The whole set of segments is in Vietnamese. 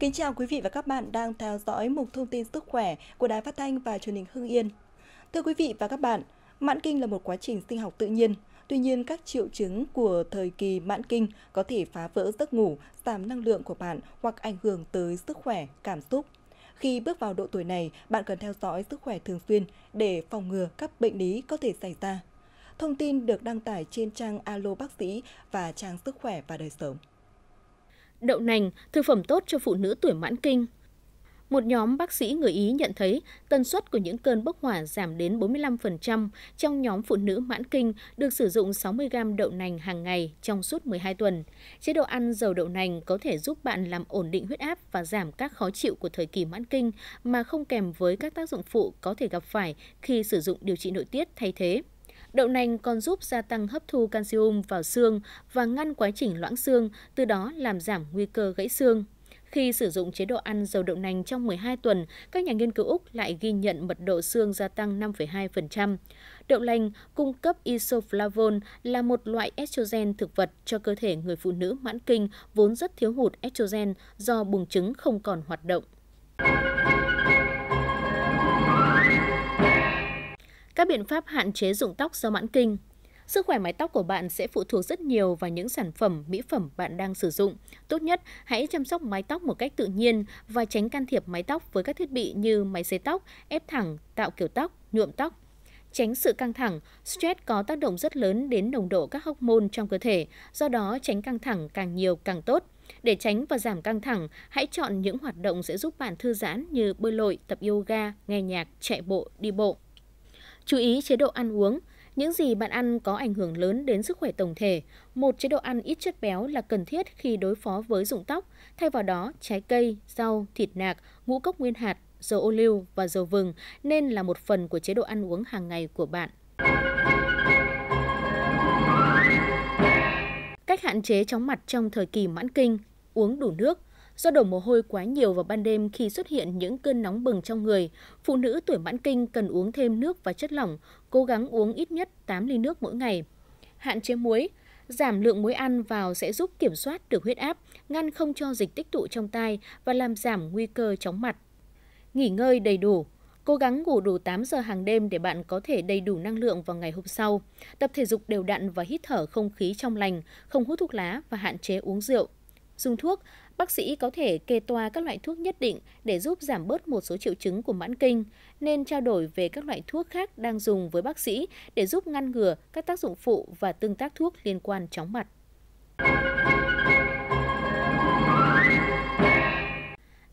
Kính chào quý vị và các bạn đang theo dõi mục thông tin sức khỏe của Đài Phát thanh và Truyền hình Hưng Yên. Thưa quý vị và các bạn, mãn kinh là một quá trình sinh học tự nhiên. Tuy nhiên, các triệu chứng của thời kỳ mãn kinh có thể phá vỡ giấc ngủ, giảm năng lượng của bạn hoặc ảnh hưởng tới sức khỏe, cảm xúc. Khi bước vào độ tuổi này, bạn cần theo dõi sức khỏe thường xuyên để phòng ngừa các bệnh lý có thể xảy ra. Thông tin được đăng tải trên trang Alo Bác sĩ và trang Sức khỏe và Đời sống đậu nành, thực phẩm tốt cho phụ nữ tuổi mãn kinh. Một nhóm bác sĩ người Ý nhận thấy tần suất của những cơn bốc hỏa giảm đến 45% trong nhóm phụ nữ mãn kinh được sử dụng 60 gram đậu nành hàng ngày trong suốt 12 tuần. Chế độ ăn dầu đậu nành có thể giúp bạn làm ổn định huyết áp và giảm các khó chịu của thời kỳ mãn kinh mà không kèm với các tác dụng phụ có thể gặp phải khi sử dụng điều trị nội tiết thay thế. Đậu nành còn giúp gia tăng hấp thu canxium vào xương và ngăn quá trình loãng xương, từ đó làm giảm nguy cơ gãy xương. Khi sử dụng chế độ ăn dầu đậu nành trong 12 tuần, các nhà nghiên cứu Úc lại ghi nhận mật độ xương gia tăng 5,2%. Đậu lành cung cấp isoflavone là một loại estrogen thực vật cho cơ thể người phụ nữ mãn kinh vốn rất thiếu hụt estrogen do buồng trứng không còn hoạt động. các biện pháp hạn chế rụng tóc do mãn kinh. Sức khỏe mái tóc của bạn sẽ phụ thuộc rất nhiều vào những sản phẩm, mỹ phẩm bạn đang sử dụng. Tốt nhất, hãy chăm sóc mái tóc một cách tự nhiên và tránh can thiệp mái tóc với các thiết bị như máy xấy tóc, ép thẳng, tạo kiểu tóc, nhuộm tóc. Tránh sự căng thẳng, stress có tác động rất lớn đến nồng độ các hormone trong cơ thể, do đó tránh căng thẳng càng nhiều càng tốt. Để tránh và giảm căng thẳng, hãy chọn những hoạt động sẽ giúp bạn thư giãn như bơi lội, tập yoga, nghe nhạc, chạy bộ, đi bộ. Chú ý chế độ ăn uống. Những gì bạn ăn có ảnh hưởng lớn đến sức khỏe tổng thể. Một chế độ ăn ít chất béo là cần thiết khi đối phó với rụng tóc. Thay vào đó, trái cây, rau, thịt nạc, ngũ cốc nguyên hạt, dầu ô liu và dầu vừng nên là một phần của chế độ ăn uống hàng ngày của bạn. Cách hạn chế chóng mặt trong thời kỳ mãn kinh, uống đủ nước, Do đổ mồ hôi quá nhiều vào ban đêm khi xuất hiện những cơn nóng bừng trong người, phụ nữ tuổi mãn kinh cần uống thêm nước và chất lỏng, cố gắng uống ít nhất 8 ly nước mỗi ngày. Hạn chế muối, giảm lượng muối ăn vào sẽ giúp kiểm soát được huyết áp, ngăn không cho dịch tích tụ trong tai và làm giảm nguy cơ chóng mặt. Nghỉ ngơi đầy đủ, Cố gắng ngủ đủ 8 giờ hàng đêm để bạn có thể đầy đủ năng lượng vào ngày hôm sau. Tập thể dục đều đặn và hít thở không khí trong lành, không hút thuốc lá và hạn chế uống rượu. Dùng thuốc, Bác sĩ có thể kê toa các loại thuốc nhất định để giúp giảm bớt một số triệu chứng của mãn kinh, nên trao đổi về các loại thuốc khác đang dùng với bác sĩ để giúp ngăn ngừa các tác dụng phụ và tương tác thuốc liên quan chóng mặt.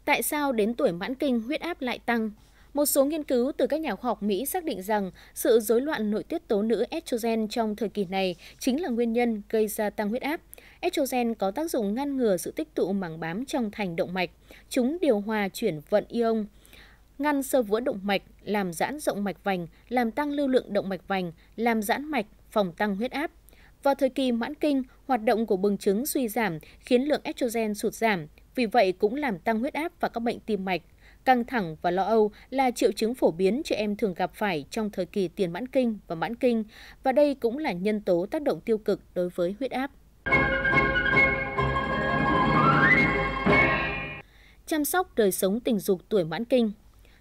Tại sao đến tuổi mãn kinh huyết áp lại tăng? Một số nghiên cứu từ các nhà khoa học Mỹ xác định rằng sự rối loạn nội tiết tố nữ estrogen trong thời kỳ này chính là nguyên nhân gây ra tăng huyết áp. Estrogen có tác dụng ngăn ngừa sự tích tụ mảng bám trong thành động mạch. Chúng điều hòa chuyển vận ion, ngăn sơ vữa động mạch, làm giãn rộng mạch vành, làm tăng lưu lượng động mạch vành, làm giãn mạch, phòng tăng huyết áp. Vào thời kỳ mãn kinh, hoạt động của buồng trứng suy giảm khiến lượng estrogen sụt giảm, vì vậy cũng làm tăng huyết áp và các bệnh tim mạch, Căng thẳng và lo âu là triệu chứng phổ biến trẻ em thường gặp phải trong thời kỳ tiền mãn kinh và mãn kinh, và đây cũng là nhân tố tác động tiêu cực đối với huyết áp. Chăm sóc đời sống tình dục tuổi mãn kinh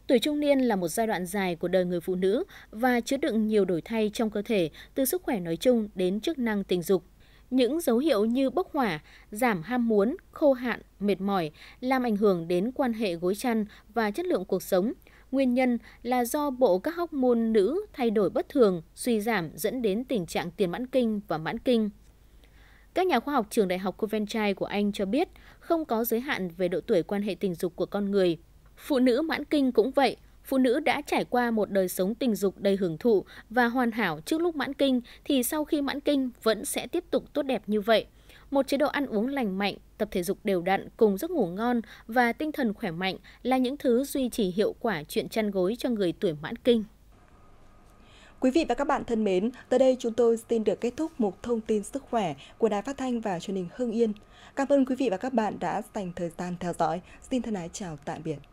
Tuổi trung niên là một giai đoạn dài của đời người phụ nữ và chứa đựng nhiều đổi thay trong cơ thể, từ sức khỏe nói chung đến chức năng tình dục những dấu hiệu như bốc hỏa, giảm ham muốn, khô hạn, mệt mỏi làm ảnh hưởng đến quan hệ gối chăn và chất lượng cuộc sống. Nguyên nhân là do bộ các hóc môn nữ thay đổi bất thường, suy giảm dẫn đến tình trạng tiền mãn kinh và mãn kinh. Các nhà khoa học trường đại học Coventry của Anh cho biết không có giới hạn về độ tuổi quan hệ tình dục của con người. Phụ nữ mãn kinh cũng vậy, Phụ nữ đã trải qua một đời sống tình dục đầy hưởng thụ và hoàn hảo trước lúc mãn kinh thì sau khi mãn kinh vẫn sẽ tiếp tục tốt đẹp như vậy. Một chế độ ăn uống lành mạnh, tập thể dục đều đặn cùng giấc ngủ ngon và tinh thần khỏe mạnh là những thứ duy trì hiệu quả chuyện chăn gối cho người tuổi mãn kinh. Quý vị và các bạn thân mến, tới đây chúng tôi xin được kết thúc mục thông tin sức khỏe của Đài Phát thanh và Truyền hình Hưng Yên. Cảm ơn quý vị và các bạn đã dành thời gian theo dõi. Xin thân ái chào tạm biệt.